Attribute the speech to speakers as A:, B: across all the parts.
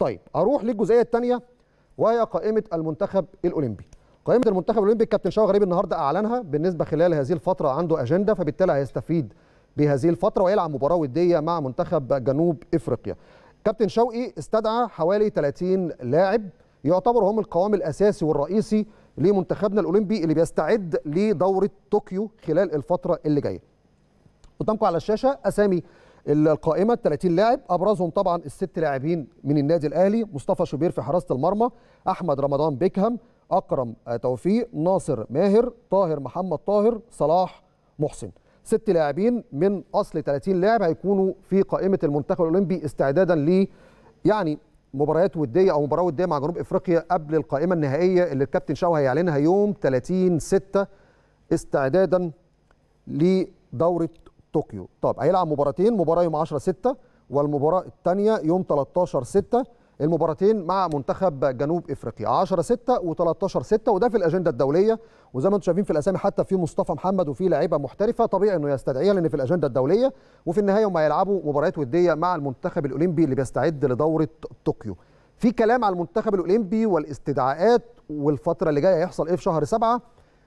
A: طيب اروح للجزئيه الثانيه وهي قائمه المنتخب الاولمبي قائمه المنتخب الاولمبي الكابتن شاو غريب النهارده اعلنها بالنسبه خلال هذه الفتره عنده اجنده فبالتالي هيستفيد بهذه الفتره ويلعب مباراه وديه مع منتخب جنوب افريقيا كابتن شوقي إيه، استدعى حوالي 30 لاعب يعتبروا هم القوام الاساسي والرئيسي لمنتخبنا الاولمبي اللي بيستعد لدوره طوكيو خلال الفتره اللي جايه قدامكم على الشاشه اسامي القائمه 30 لاعب ابرزهم طبعا الست لاعبين من النادي الاهلي مصطفى شوبير في حراسه المرمى احمد رمضان بيكهام اكرم توفيق ناصر ماهر طاهر محمد طاهر صلاح محسن ست لاعبين من اصل 30 لاعب هيكونوا في قائمه المنتخب الاولمبي استعدادا ل يعني مباريات وديه او مباراه وديه مع جنوب افريقيا قبل القائمه النهائيه اللي الكابتن شاو هيعلنها يوم 30 6 استعدادا لدوره طوكيو طب هيلعب مباراتين مباراه يوم 10 6 والمباراه الثانيه يوم 13 6 المباراتين مع منتخب جنوب افريقيا 10 6 و13 6 وده في الاجنده الدوليه وزي ما انتم شايفين في الاسامي حتى في مصطفى محمد وفي لعيبه محترفه طبيعي انه يستدعيها لان في الاجنده الدوليه وفي النهايه هم هيلعبوا مباريات وديه مع المنتخب الاولمبي اللي بيستعد لدوره طوكيو في كلام على المنتخب الاولمبي والاستدعاءات والفتره اللي جايه هيحصل ايه في شهر 7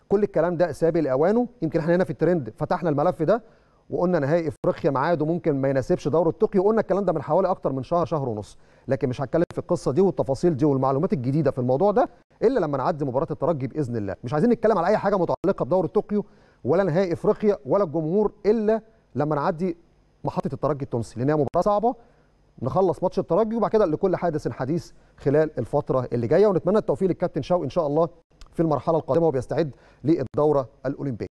A: كل الكلام ده سابق لاوانه يمكن احنا هنا في الترند فتحنا الملف ده وقلنا نهائي افريقيا ميعاد وممكن ما يناسبش دوره طوكيو وقلنا الكلام ده من حوالي اكتر من شهر شهر ونص لكن مش هتكلم في القصه دي والتفاصيل دي والمعلومات الجديده في الموضوع ده الا لما نعدي مباراه الترجي باذن الله مش عايزين نتكلم على اي حاجه متعلقه بدوره طوكيو ولا نهائي افريقيا ولا الجمهور الا لما نعدي محطه الترجي التونسي لان هي مباراه صعبه نخلص ماتش الترجي وبعد كده لكل حادث حديث خلال الفتره اللي جايه ونتمنى التوفيق للكابتن شاو ان شاء الله في المرحله القادمه وبيستعد للدوره الاولمبيه